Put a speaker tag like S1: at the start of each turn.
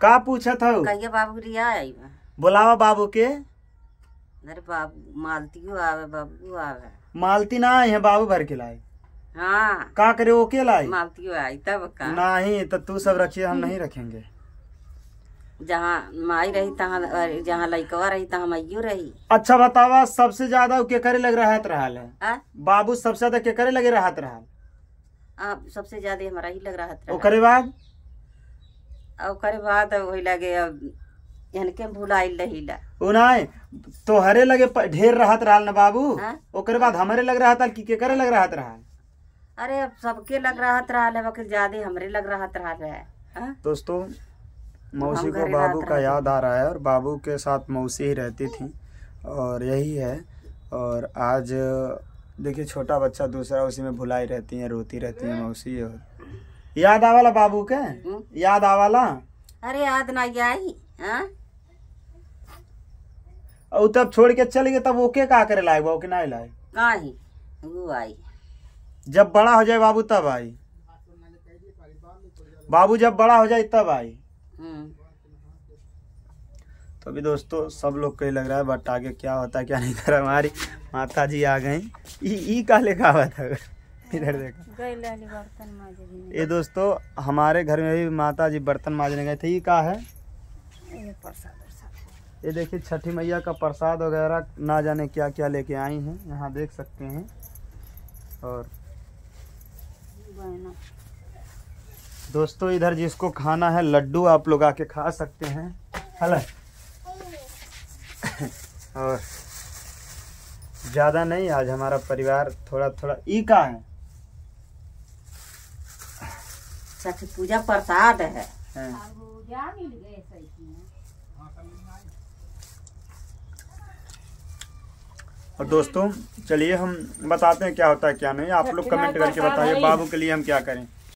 S1: का पूछा था कहिए
S2: बाबू रिया आई
S1: बुलावा बाबू के
S2: अरे बाबू मालती आवे बाबू आवे
S1: मालती ना आए हैं बाबू भर के लाए हाँ का करे वो के लाए
S2: मालती आई तब का
S1: नहीं तो तू सब रखिए हम नहीं रखेंगे
S2: जहाँ माई रही तहाँ जहाँ लड़कवा रही तहाँ मैयू रही
S1: अच्छा बतावा सबसे ज्यादा के करे लग रहा रहा है बाबू सबसे ज्यादा के करे लगे रहा
S2: रहल सबसे ज्यादा हमारा ही लग रहा ओकरे बाद ओकरे बाद लगे अब इनके भुलाइल
S1: तोहरे लगे ढेर रहत रहा ना बाबू हाँ? ओकरे बाद हमारे लग रहा था कि केकरे लग रहा था
S2: अरे अब सबके लग रहा था बाकी ज्यादा हमरे लग रहा था है
S1: हाँ? दोस्तों मौसी को बाबू का याद आ रहा है और बाबू के साथ मौसी ही रहती थी और यही है और आज देखिए छोटा बच्चा दूसरा उसी में भुलाई रहती है रोती रहती है मौसी और याद आवाला बाबू के हुँ? हम्म। याद आवाला
S2: अरे याद ना ही हाँ?
S1: और तब छोड़ के चल गए तब ओके का करे लाए के ना लाए
S2: काहे वो आई
S1: जब बड़ा हो जाए बाबू तब आई बाबू जब बड़ा हो जाए तब आई हम्म। तो अभी दोस्तों सब लोग को लग रहा है बट आगे क्या होता है क्या नहीं कर रहा हमारी माता जी आ गई ई का लिखा हुआ था इधर देखो ये दोस्तों हमारे घर में भी माता जी बर्तन माजने गए थे ये का है ये देखिए छठी मैया का प्रसाद वगैरह ना जाने क्या क्या लेके आई हैं यहाँ देख सकते हैं और दोस्तों इधर जिसको खाना है लड्डू आप लोग आके खा सकते हैं हेलो और ज़्यादा नहीं आज हमारा परिवार थोड़ा थोड़ा ई का है छठ अच्छा पूजा प्रसाद है हाँ। और दोस्तों चलिए हम बताते हैं क्या होता है क्या नहीं आप लोग कमेंट तो करके बताइए बाबू के लिए हम क्या करें